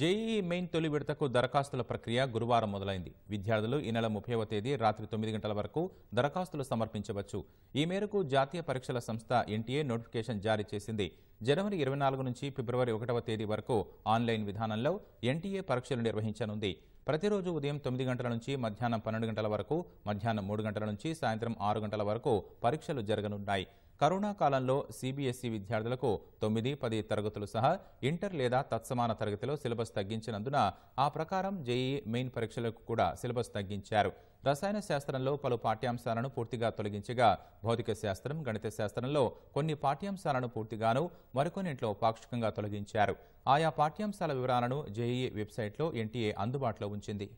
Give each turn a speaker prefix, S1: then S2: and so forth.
S1: JEE main తొలి విడతకు దరఖాస్తుల ప్రక్రియ గురువారం మొదలైంది విద్యార్థులు ఈ నెల ముప్పైవ తేదీ రాత్రి తొమ్మిది గంటల వరకు దరఖాస్తులు సమర్పించవచ్చు ఈ మేరకు జాతీయ పరీక్షల సంస్థ ఎన్టీఏ నోటిఫికేషన్ జారీ చేసింది జనవరి ఇరవై నాలుగు నుంచి ఫిబ్రవరి ఒకటవ తేదీ వరకు ఆన్లైన్ విధానంలో ఎన్టీఏ పరీక్షలు నిర్వహించనుంది ప్రతిరోజు ఉదయం తొమ్మిది గంటల నుంచి మధ్యాహ్నం పన్నెండు గంటల వరకు మధ్యాహ్నం మూడు గంటల నుంచి సాయంత్రం ఆరు గంటల వరకు పరీక్షలు జరగనున్నాయి కరోనా కాలంలో సీబీఎస్ఈ విద్యార్థులకు తొమ్మిది పది తరగతులు సహా ఇంటర్ లేదా తత్సమాన తరగతిలో సిలబస్ తగ్గించినందున ఆ ప్రకారం జేఈ మెయిన్ పరీక్షలకు కూడా సిలబస్ తగ్గించారు రసాయన శాస్త్రంలో పలు పాఠ్యాంశాలను పూర్తిగా తొలగించగా భౌతిక శాస్త్రం గణిత శాస్త్రంలో కొన్ని పాఠ్యాంశాలను పూర్తిగాను మరికొన్నింట్లో పాక్షికంగా తొలగించారు ఆయా పాఠ్యాంశాల వివరాలను జేఈ వెబ్సైట్లో ఎన్టీఏ అందుబాటులో ఉంచింది